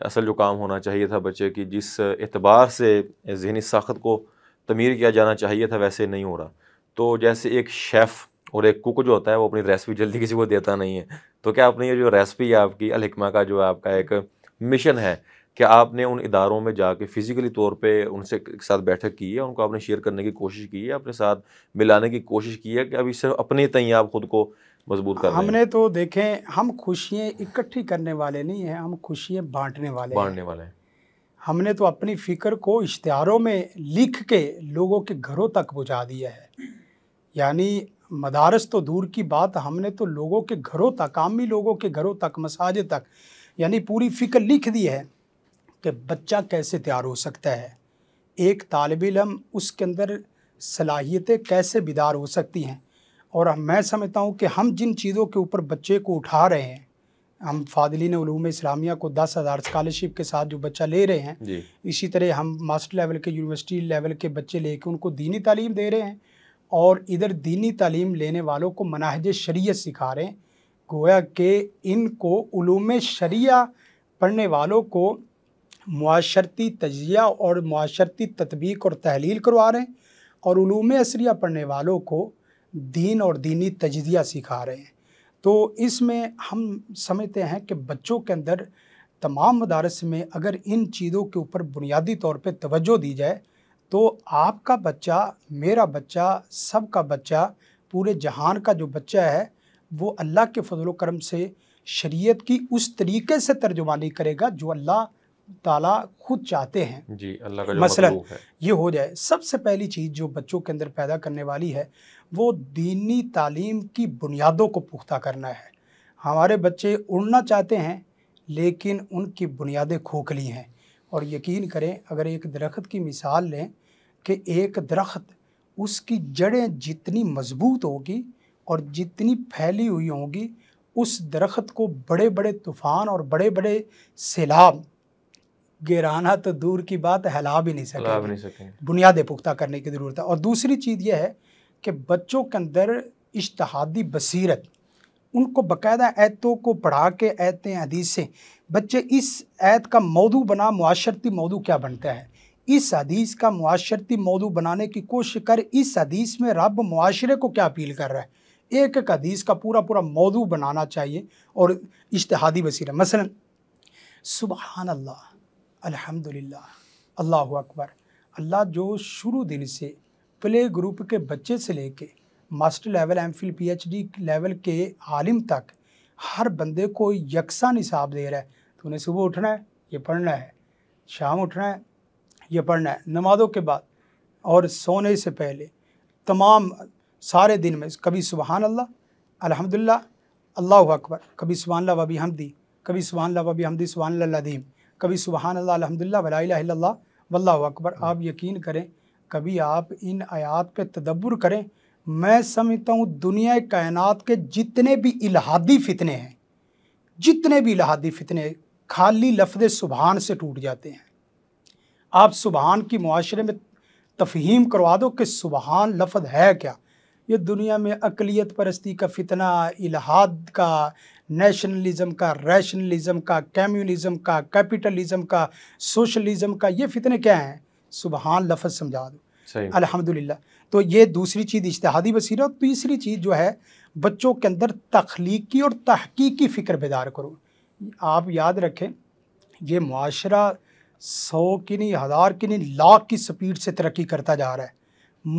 असल जो काम होना चाहिए था बच्चे की जिस एतबार से जहनी साखत को तमीर किया जाना चाहिए था वैसे नहीं हो रहा तो जैसे एक शेफ़ और एक कुक जो होता है वो अपनी रेसिपी जल्दी किसी को देता नहीं है तो क्या अपनी ये जो रेसिपी है आपकी अलहमा का जो आपका एक मिशन है क्या आपने उन इदारों में जाके फ़िज़िकली तौर पे उनसे एक साथ बैठक की है उनको आपने शेयर करने की कोशिश की है अपने साथ मिलाने की कोशिश की है कि अभी सिर्फ अपने तय आप ख़ुद को मजबूत कर हमने तो देखें हम खुशियाँ इकट्ठी करने वाले नहीं हैं हम खुशियाँ बांटने वाले बांटने वाले हैं हमने तो अपनी फ़िक्र को इश्तारों में लिख के लोगों के घरों तक पहुँचा दिया है यानी मदारस तो दूर की बात हमने तो लोगों के घरों तक आमी लोगों के घरों तक मसाजे तक यानी पूरी फ़िक्र लिख दी है कि बच्चा कैसे तैयार हो सकता है एक तालब इलम उसके अंदर सलाहियतें कैसे बिदार हो सकती हैं और मैं समझता हूँ कि हम जिन चीज़ों के ऊपर बच्चे को उठा रहे हैं हम फादलिन इस्लामिया को दस हज़ार स्कॉलरशिप के साथ जो बच्चा ले रहे हैं इसी तरह हम मास्टर लेवल के यूनिवर्सिटी लेवल के बच्चे ले कर उनको दीनी तालीम दे रहे हैं और इधर दीनी तालीम लेने वालों को मनाहज शरीय सिखा रहे हैं गोया के इनको शरिया पढ़ने वालों को माशरती तजिया और माशरती तदबीक और तहलील करवा रहे हैं और ूम असरिया पढ़ने वालों को दीन और दीनी तजिया सिखा रहे हैं तो इसमें हम समझते हैं कि बच्चों के अंदर तमाम मदारस में अगर इन चीज़ों के ऊपर बुनियादी तौर पर तोज्जो दी जाए तो आपका बच्चा मेरा बच्चा सबका बच्चा पूरे जहान का जो बच्चा है वो अल्लाह के फजल करम से शरीयत की उस तरीके से तर्जुमानी करेगा जो अल्लाह ताला खुद चाहते हैं जी अल्लाह का जो मसलन है। ये हो जाए सबसे पहली चीज़ जो बच्चों के अंदर पैदा करने वाली है वो दीनी तालीम की बुनियादों को पुख्ता करना है हमारे बच्चे उड़ना चाहते हैं लेकिन उनकी बुनियादें खोखली हैं और यकीन करें अगर एक दरख्त की मिसाल लें कि एक दरख्त उसकी जड़ें जितनी मजबूत होगी और जितनी फैली हुई होंगी उस दरख्त को बड़े बड़े तूफ़ान और बड़े बड़े सैलाब गिराना तो दूर की बात हिला भी नहीं सके बुनियाद बुनियादें पुख्ता करने की ज़रूरत है और दूसरी चीज़ यह है कि बच्चों के अंदर इश्तहादी बसीरत उनको बाकायदा ऐतों को पढ़ा के ऐतें हदीसें बच्चे इस ऐत का मौदू बना माशरती मौदू क्या बनता है इस हदीस का माशरती मौदू बनाने की कोशिश कर इस हदीस में रब माशरे को क्या अपील कर रहा है एक एक हदीस का पूरा पूरा मौदू बनाना चाहिए और इश्तहादी बसीरत मसलन सुबहान अल्हम्दुलिल्लाह अल्लाह अकबर अल्लाह जो शुरू दिन से प्ले ग्रुप के बच्चे से लेके master level M Phil P H D level के आलिम तक हर बंदे को यकसा निसाब दे रहा है तो उन्हें सुबह उठना है ये पढ़ना है शाम उठना है ये पढ़ना है नमाजों के बाद और सोने से पहले तमाम सारे दिन में कभी सुबहान अल्लाह अलहमदिल्ला अल्लाह अकबर कभी सुबहान ला वबी हमदी कभी सुबहान ला वबी हमदी सुबहान अल्लादीम कभी सुबहान अल्लाह अलहमदिल्ला वला वल्ला अकबर हाँ। आप यकीन करें कभी आप इन आयात पे तदब्बर करें मैं समझता हूँ दुनिया कायनात के जितने भी इलाहादी फितने हैं जितने भी इलाहादी फितने खाली लफ्ज़ सुबहान से टूट जाते हैं आप सुबहान की माशरे में तफहीम करवा दो कि सुबहान लफ्ज़ है क्या ये दुनिया में अकलीत परस्ती का फितना इलाहाद का नेशनलिज्म का रैशनलिज्म का कम्युनिज्म का कैपिटलिज्म का सोशलिज्म का ये फितने क्या हैं सुबहान लफज समझा दो अलहमदिल्ला तो ये दूसरी चीज़ इश्तहादी बसीरा तीसरी चीज़ जो है बच्चों के अंदर तख्लीकी और तहकीकी फ़िक्र बेदार करो आप याद रखें ये माशरा सौ की नहीं हज़ार की नहीं लाख की स्पीड से तरक्की करता जा रहा है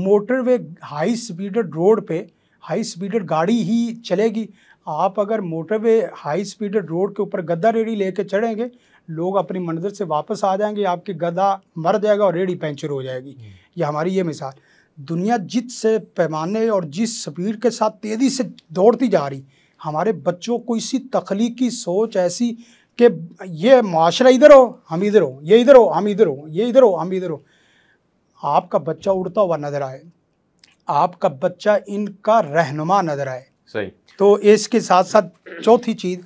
मोटरवे हाई स्पीडेड रोड पे हाई स्पीडेड गाड़ी ही चलेगी आप अगर मोटरवे हाई स्पीड रोड के ऊपर गद्दा रेडी लेके चढ़ेंगे लोग अपनी मंजिल से वापस आ जाएंगे आपके गद्दा मर जाएगा और रेडी पंचर हो जाएगी ये हमारी ये मिसाल दुनिया जिस से पैमाने और जिस स्पीड के साथ तेज़ी से दौड़ती जा रही हमारे बच्चों को इसी तख्लीकी सोच ऐसी कि ये माशरा इधर हो हम इधर हो ये इधर हो हम इधर हो ये इधर हो हम इधर हो आपका बच्चा उड़ता हुआ नज़र आए आपका बच्चा इनका रहनुमा नज़र आए सही तो इसके साथ साथ चौथी चीज़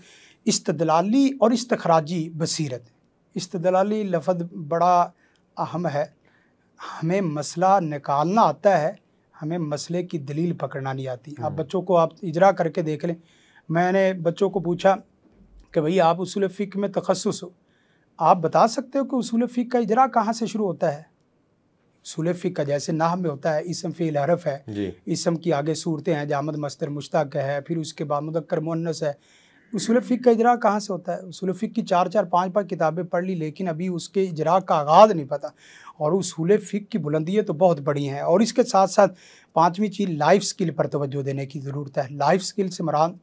इस्तदलाली और इस्तखराजी बसीरत इस्तदलाली लफ्ज़ बड़ा अहम है हमें मसला निकालना आता है हमें मसले की दलील पकड़ना नहीं आती आप हम्म। बच्चों को आप इजरा करके देख लें मैंने बच्चों को पूछा कि भाई आप उसूल फ़िक में तखसस हो आप बता सकते हो कि उसूल फ़िक का इजरा कहाँ से शुरू होता है सुलेफिक का जैसे नाह में होता है इसम फ़ी हरफ है इसम की आगे सूरतें हैं जामद मस्तर मुश्ताक है फिर उसके बाद मुदक्कर मुन्नस है उसूल फ़िक का इजरा कहाँ से होता है उसूल फ़िक की चार चार पाँच पाँच किताबें पढ़ ली लेकिन अभी उसके इजरा का आगाज़ नहीं पता और उसूल फ़िक की बुलंदियाँ तो बहुत बड़ी हैं और इसके साथ साथ पाँचवीं चीज़ लाइफ स्किल पर तोज्जो देने की ज़रूरत है लाइफ स्किल से मरान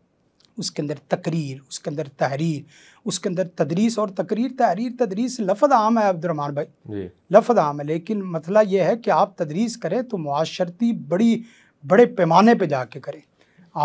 उसके अंदर तकरीर उसके अंदर तहरीर उसके अंदर तदरीस और तकरीर तहरीर तदरीस लफद आम है अब्दुलरमान भाई लफद आम है लेकिन मसला ये है कि आप तदरीस करें तो माशरती बड़ी बड़े पैमाने पर जाके करें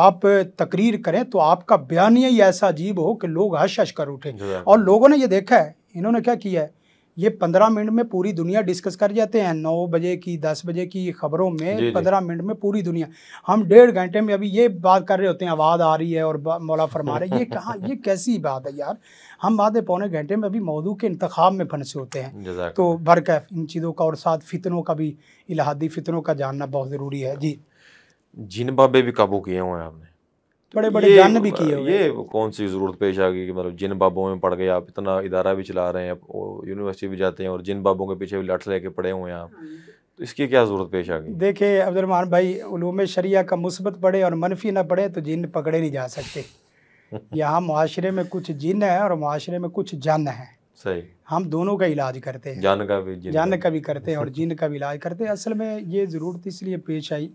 आप तकरीर करें तो आपका बयान ही ऐसा अजीब हो कि लोग हश हश कर उठें और लोगों ने यह देखा है इन्होंने क्या किया है ये पंद्रह मिनट में पूरी दुनिया डिस्कस कर जाते हैं नौ बजे की दस बजे की खबरों में पंद्रह मिनट में पूरी दुनिया हम डेढ़ घंटे में अभी ये बात कर रहे होते हैं आवाज़ आ रही है और मौला फरमा रहे ये कहाँ ये कैसी बात है यार हम आधे पौने घंटे में अभी मौदू के इंतखब में फंसे होते हैं तो बरकैफ इन चीज़ों का और साथ फितनों का भी इलाहादी फितनों का जानना बहुत ज़रूरी है जी जिन बाबे भी काबू किए हुए हैं आपने बड़े बड़े जान भी किए ये कौन सी ज़रूरत पेश आ गई कि मतलब जिन बाबों में पढ़ गए आप इतना इदारा भी चला रहे हैं आप यूनिवर्सिटी भी जाते हैं और जिन बाबों के पीछे भी लठ लेके पड़े हुए हैं आप हाँ तो इसकी क्या ज़रूरत पेश आ गई देखिए अब्दुलरमान भाई उलूम शरिया का मुस्बत पढ़े और मनफी ना पढ़े तो जिन पकड़े नहीं जा सकते <laughs> यहाँ माशरे में कुछ जिन है और माशरे में कुछ जन है सही हम दोनों का इलाज करते हैं जान का भी जिन जान का भी करते हैं और जिन का भी इलाज करते हैं असल में ये ज़रूरत इसलिए पेश आई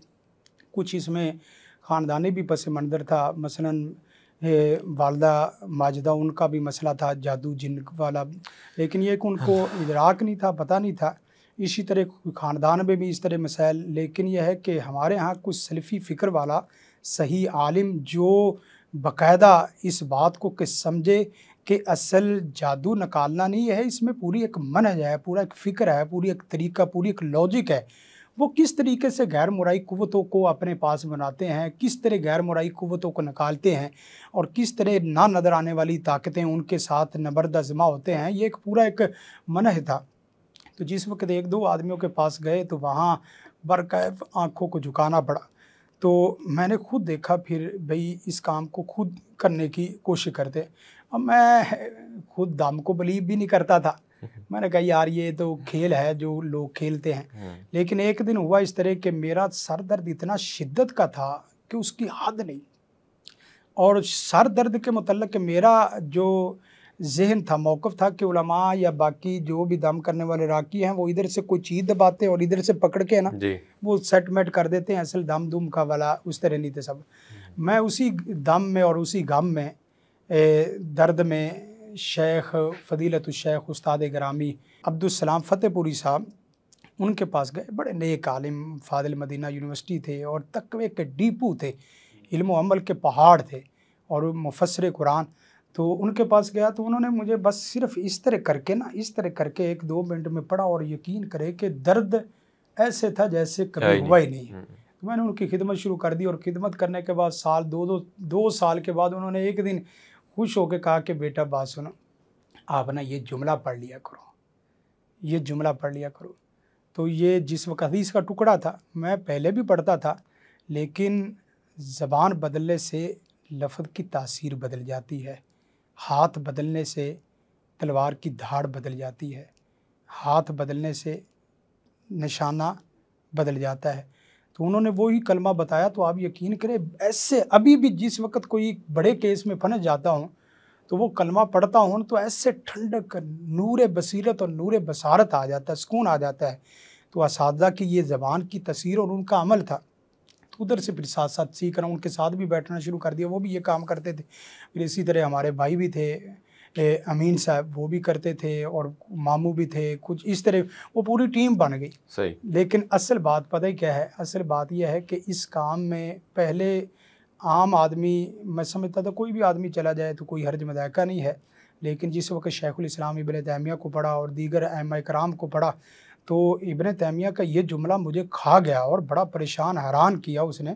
कुछ इसमें ख़ानदानी भी पस मंज़र था मसलन वालदा माजदा उनका भी मसला था जादू जिन वाला लेकिन ये उनको हाँ। इधराक नहीं था पता नहीं था इसी तरह ख़ानदान में भी इस तरह मसाइल लेकिन यह है कि हमारे यहाँ कुछ सेल्फ़ी फ़िक्र वाला सही आलिम जो बाकायदा इस बात को कि समझे कि असल जादू निकालना नहीं है इसमें पूरी एक मनज है पूरा एक फ़िक्र है पूरी एक तरीका पूरी एक लॉजिक है वो किस तरीके से गैर मुराई कुतों को अपने पास बनाते हैं किस तरह गैर मुराई कुतों को निकालते हैं और किस तरह ना नज़र आने वाली ताकतें उनके साथ जमा होते हैं ये एक पूरा एक मनह था तो जिस वक्त एक दो आदमियों के पास गए तो वहाँ बरकैफ आँखों को झुकाना पड़ा तो मैंने खुद देखा फिर भई इस काम को खुद करने की कोशिश करते अब मैं खुद दाम को बलीव भी नहीं करता था <laughs> मैंने कहा यार ये तो खेल है जो लोग खेलते हैं हाँ। लेकिन एक दिन हुआ इस तरह कि मेरा सर दर्द इतना शिद्दत का था कि उसकी हद नहीं और सर दर्द के मतलब कि मेरा जो जहन था मौक़ था कि उलमा या बाकी जो भी दम करने वाले राकी हैं वो इधर से कोई चीज़ दबाते हैं और इधर से पकड़ के ना वो सेट मेट कर देते हैं असल दम दुम का वाला उस तरह नहीं थे सब हम्म। मैं उसी दम में और उसी गम में ए, दर्द में शेख फदीलत शेख उस्ताद ग्रामी अब्दुलसलाम फ़तेहपुरी साहब उनके पास गए बड़े नेक आलिम फादिल मदीना यूनिवर्सिटी थे और तकवे के डीपू थे इल्म अमल के पहाड़ थे और मुफसर कुरान तो उनके पास गया तो उन्होंने मुझे बस सिर्फ इस तरह करके ना इस तरह करके एक दो मिनट में पढ़ा और यकीन करे कि दर्द ऐसे था जैसे कभी हुआ ही नहीं हम्म। तो मैंने उनकी खिदमत शुरू कर दी और खिदमत करने के बाद साल दो दो दो साल के बाद उन्होंने एक दिन खुश होकर कहा कि बेटा बात सुनो आप ना ये जुमला पढ़ लिया करो ये जुमला पढ़ लिया करो तो ये जिस वक्त हदीस का टुकड़ा था मैं पहले भी पढ़ता था लेकिन ज़बान बदलने से लफ्ज़ की तासीर बदल जाती है हाथ बदलने से तलवार की धाड़ बदल जाती है हाथ बदलने से निशाना बदल जाता है तो उन्होंने वो ही कलमा बताया तो आप यकीन करें ऐसे अभी भी जिस वक्त कोई बड़े केस में फंस जाता हूँ तो वो कलमा पढ़ता हूँ तो ऐसे ठंडक नूर बसीरत और नूर बसारत आ जाता है सुकून आ जाता है तो इस की ये ज़बान की तस्वीर और उनका अमल था तो उधर से फिर साथ साथ सीख रहा हूँ उनके साथ भी बैठना शुरू कर दिया वो भी ये काम करते थे फिर इसी तरह हमारे भाई भी थे अमीन साहब वो भी करते थे और मामू भी थे कुछ इस तरह वो पूरी टीम बन गई सही लेकिन असल बात पता ही क्या है असल बात यह है कि इस काम में पहले आम आदमी मैं समझता था कोई भी आदमी चला जाए तो कोई हर्ज मदायका नहीं है लेकिन जिस वक्त शेखुल इस्लाम इबन तैमिया को पढ़ा और दीगर अहम कराम को पढ़ा तो इबन तैमिया का ये जुमला मुझे खा गया और बड़ा परेशान हैरान किया उसने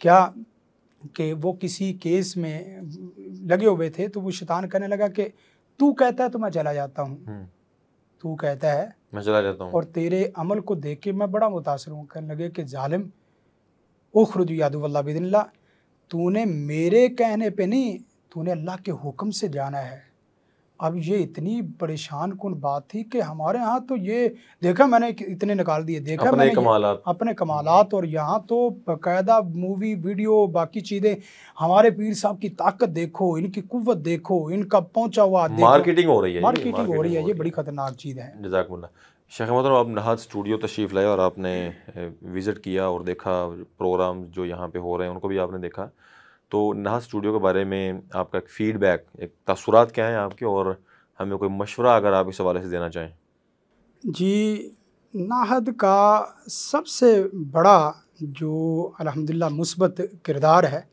क्या कि वो किसी केस में लगे हुए थे तो वो शैतान कहने लगा कि तू कहता है तो मैं चला जाता हूँ हम्म। तू कहता है मैं चला जाता हूँ और तेरे अमल को देख के मैं बड़ा मुतासर हूँ कहने लगे कि ज़ालिम ओखरुद यादुल्ला बिदिल्ला तूने मेरे कहने पे नहीं तूने अल्लाह के हुक्म से जाना है अब ये इतनी परेशान कन बात थी कि हमारे यहाँ तो ये देखा मैंने इतने निकाल दिए देखा अपने मैंने कमालात अपने कमालात और यहाँ तो बायदा मूवी वीडियो बाकी चीज़ें हमारे पीर साहब की ताकत देखो इनकी कुत देखो इनका पहुँचा हुआ मार्केटिंग हो रही है मार्केटिंग हो रही है ये बड़ी खतरनाक चीज़ है शेख मतलब आप नहाद स्टूडियो तशरीफ़ लाए और आपने विज़िट किया और देखा प्रोग्राम जो यहाँ पे हो रहे हैं उनको भी आपने देखा तो नहा स्टूडियो के बारे में आपका एक फ़ीडबैक एक तसरात क्या हैं आपके और हमें कोई मशवरा अगर आप इस हवाले से देना चाहें जी नाहद का सबसे बड़ा जो अलहमदिल्ला मुसबत किरदार है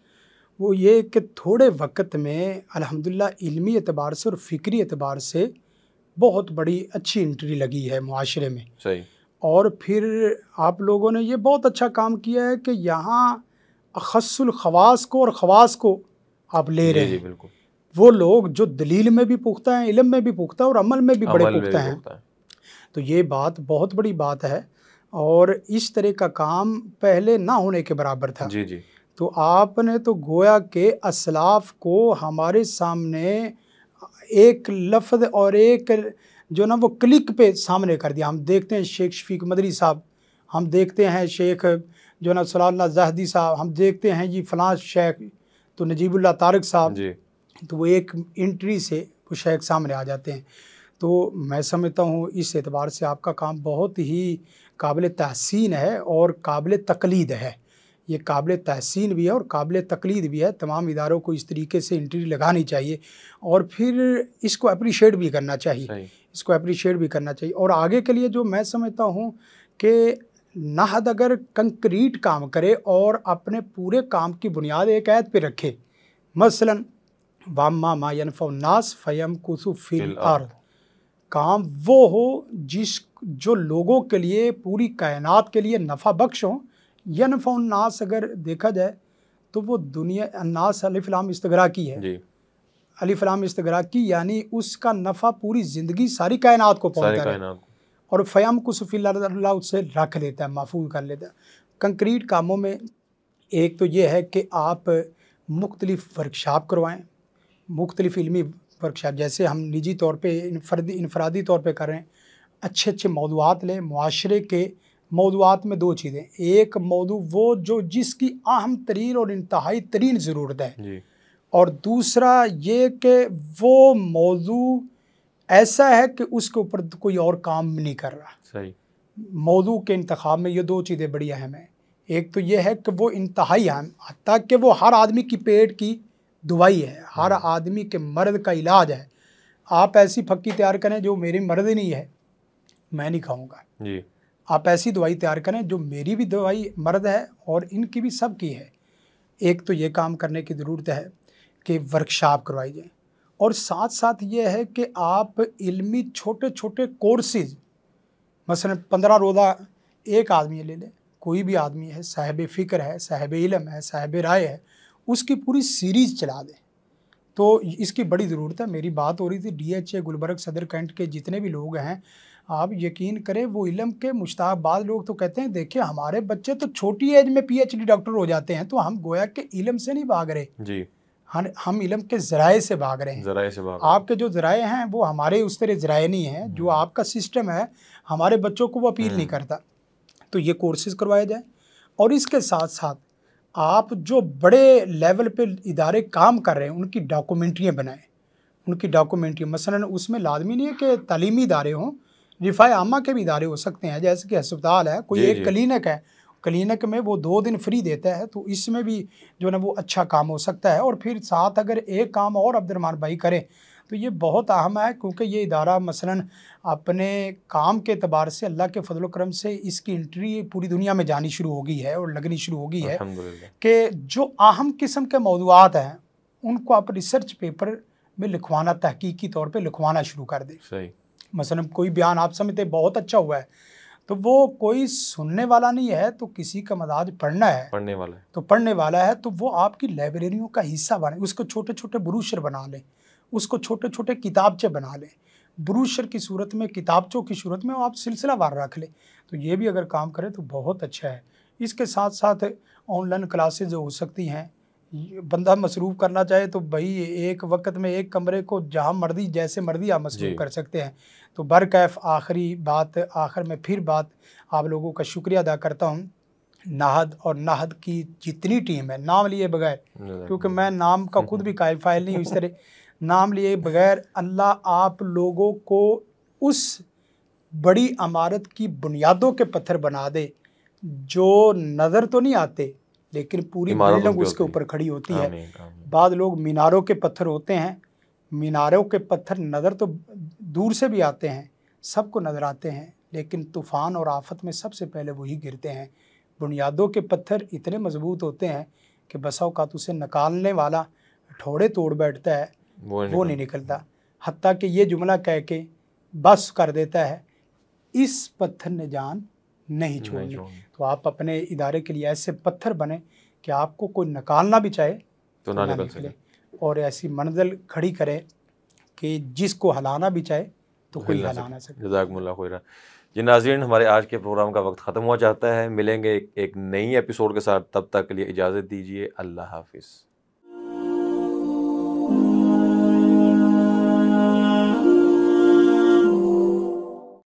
वो ये कि थोड़े वक्त में अलहमदिल्ला इल्मी एतबार से और फ़िक्री एतबार से बहुत बड़ी अच्छी इंट्री लगी है माशरे में सही और फिर आप लोगों ने ये बहुत अच्छा काम किया है कि यहाँ अखसलखवास को और खवास को आप ले रहे हैं वो लोग जो दलील में भी पुख्ता हैं इलम में भी पुख्ता है और अमल में भी बड़े पुख्ता हैं तो ये बात बहुत बड़ी बात है और इस तरह का काम पहले ना होने के बराबर था जी जी तो आपने तो गोया के असलाफ को हमारे सामने एक लफ्ज़ और एक जो ना वो क्लिक पे सामने कर दिया हम देखते हैं शेख शफीक मदरी साहब हम देखते हैं शेख जो ना सलाल्ला जहदी साहब हम देखते हैं जी फ़लाँ शेख तो नजीबुल्ला तारक साहब तो वो एक इंट्री से वो शेख सामने आ जाते हैं तो मैं समझता हूँ इस एतबार से आपका काम बहुत ही काबिल तहसीन है और काबिल तकलीद है ये काबिल तहसीन भी है और काबिल तकलीद भी है तमाम इदारों को इस तरीके से इंट्री लगानी चाहिए और फिर इसको अप्रिशिएट भी करना चाहिए इसको अप्रिशिएट भी करना चाहिए और आगे के लिए जो मैं समझता हूँ कि नाहद अगर कंक्रीट काम करे और अपने पूरे काम की बुनियाद एक आयत पर रखे मसलन वामा मायन नास फ़यम कुसु फिल अर्द काम वो हो जिस जो लोगों के लिए पूरी कायनात के लिए नफ़ा बख्श हो यन नास अगर देखा जाए तो वो दुनिया अन्नास अलीफ़लाम इस्तरा की है अलीफ़लाम इसतगरा की यानी उसका नफ़ा पूरी ज़िंदगी सारी कायनात को पहुँचा और फ़याम को सफ़ील्ला उससे रख लेता है महफूज कर लेता है कंक्रीट कामों में एक तो ये है कि आप मुख्तलिफ वर्कशॉप करवाएँ मुख्तलिफ इलमी वर्कशॉप जैसे हम निजी तौर पर इनफरदी इनफरादी तौर पर करें अच्छे अच्छे मौलूद लें माशरे के मौलूद में दो चीज़ें एक मौजू वो जो जिसकी अहम तरीन और इंतहाई तरीन ज़रूरत है और दूसरा ये कि वो मौजू ऐसा है कि उसके ऊपर कोई और काम नहीं कर रहा सही मौजू के इंतखब में ये दो चीज़ें बड़ी अहम हैं एक तो ये है कि वो इंतहाई अहम हती कि वो हर आदमी की पेट की दवाई है हर हम्म। आदमी के मर्द का इलाज है आप ऐसी फक्की तैयार करें जो मेरी मर्द नहीं है मैं नहीं खाऊंगा जी आप ऐसी दवाई तैयार करें जो मेरी भी दवाई मर्द है और इनकी भी सब की है एक तो ये काम करने की ज़रूरत है कि वर्कशॉप करवाई जाए और साथ साथ ये है कि आप इल्मी छोटे छोटे कोर्सेज मसलन पंद्रह रोज़ा एक आदमी ले ले कोई भी आदमी है साहब फ़िक्र है साहब इलम है साहब राय है उसकी पूरी सीरीज़ चला दें तो इसकी बड़ी ज़रूरत है मेरी बात हो रही थी डी एच ए गुलबर्ग सदर कैंट के जितने भी लोग हैं आप यकीन करें वो इलम के मुश्ताबाद लोग तो कहते हैं देखिए हमारे बच्चे तो छोटी एज में पीएचडी डॉक्टर हो जाते हैं तो हम गोया के इलम से नहीं भाग रहे जी हम इलम के ज़राए से भाग रहे हैं ज़राए से भाग आपके जो ज़राए हैं वो हमारे उस तरह ज़राए नहीं हैं जो हम्म। आपका सिस्टम है हमारे बच्चों को वो अपील नहीं हम्म। करता तो ये कोर्सेज करवाए जाए और इसके साथ साथ आप जो बड़े लेवल पे इदारे काम कर रहे हैं उनकी डॉक्यूमेंट्रियाँ बनाएं उनकी डॉक्यूमेंट्री मसला उसमें लाजमी नहीं है कि तलीमी इदारे हों रिफा आमा के भी इदारे हो सकते हैं जैसे कि हस्पताल है कोई एक क्लिनिक है क्लिनिक में वो दो दिन फ्री देता है तो इसमें भी जो है ना वो अच्छा काम हो सकता है और फिर साथ अगर एक काम और अब्दुलरमान भाई करें तो ये बहुत अहम है क्योंकि ये इदारा मसलन अपने काम के अतबार से अल्लाह के फजल करम से इसकी इंट्री पूरी दुनिया में जानी शुरू हो गई है और लगनी शुरू हो गई है कि जो अहम किस्म के मौजूद हैं उनको आप रिसर्च पेपर में लिखवाना तहकीकी तौर पर लिखवाना शुरू कर दें मसलन कोई बयान आप समझते बहुत अच्छा हुआ है तो वो कोई सुनने वाला नहीं है तो किसी का मदाज पढ़ना है पढ़ने वाला है तो पढ़ने वाला है तो वो आपकी लाइब्रेरियों का हिस्सा बने उसको छोटे छोटे ब्रूशर बना लें उसको छोटे छोटे किताबचे बना लें ब्रूशर की सूरत में किताबचों की सूरत में आप सिलसिलावार रख लें तो ये भी अगर काम करें तो बहुत अच्छा है इसके साथ साथ ऑनलाइन क्लासेज हो सकती हैं बंदा मसरूफ़ करना चाहे तो भाई एक वक्त में एक कमरे को जहाँ मर्दी जैसे मर्दी आप मसरूफ़ कर सकते हैं तो बरकैफ़ आखिरी बात आखिर में फिर बात आप लोगों का शुक्रिया अदा करता हूँ नाहद और नाहद की जितनी टीम है नाम लिए बगैर क्योंकि मैं नाम का खुद भी कायल फायल नहीं हूँ इस तरह नाम लिए बगैर अल्लाह आप लोगों को उस बड़ी अमारत की बुनियादों के पत्थर बना दे जो नज़र तो नहीं आते लेकिन पूरी बिल्डिंग उसके ऊपर खड़ी होती है बाद लोग मीनारों के पत्थर होते हैं मीनारों के पत्थर नज़र तो दूर से भी आते हैं सबको नज़र आते हैं लेकिन तूफ़ान और आफत में सबसे पहले वही गिरते हैं बुनियादों के पत्थर इतने मजबूत होते हैं कि बसा अवत उसे निकालने वाला ठोड़े तोड़ बैठता है वो नहीं, वो नहीं निकलता हती कि ये जुमला कह के बस कर देता है इस पत्थर ने जान नहीं छोड़नी तो आप अपने इदारे के लिए ऐसे पत्थर बने कि आपको कोई निकालना भी चाहे तो ना निकल सके और ऐसी मंजिल खड़ी करें कि जिसको हलाना भी चाहे तो कोई हलाना सके जी नाजीन हमारे आज के प्रोग्राम का वक्त ख़त्म हुआ चाहता है मिलेंगे एक, एक नई एपिसोड के साथ तब तक के लिए इजाज़त दीजिए अल्लाह हाफिज़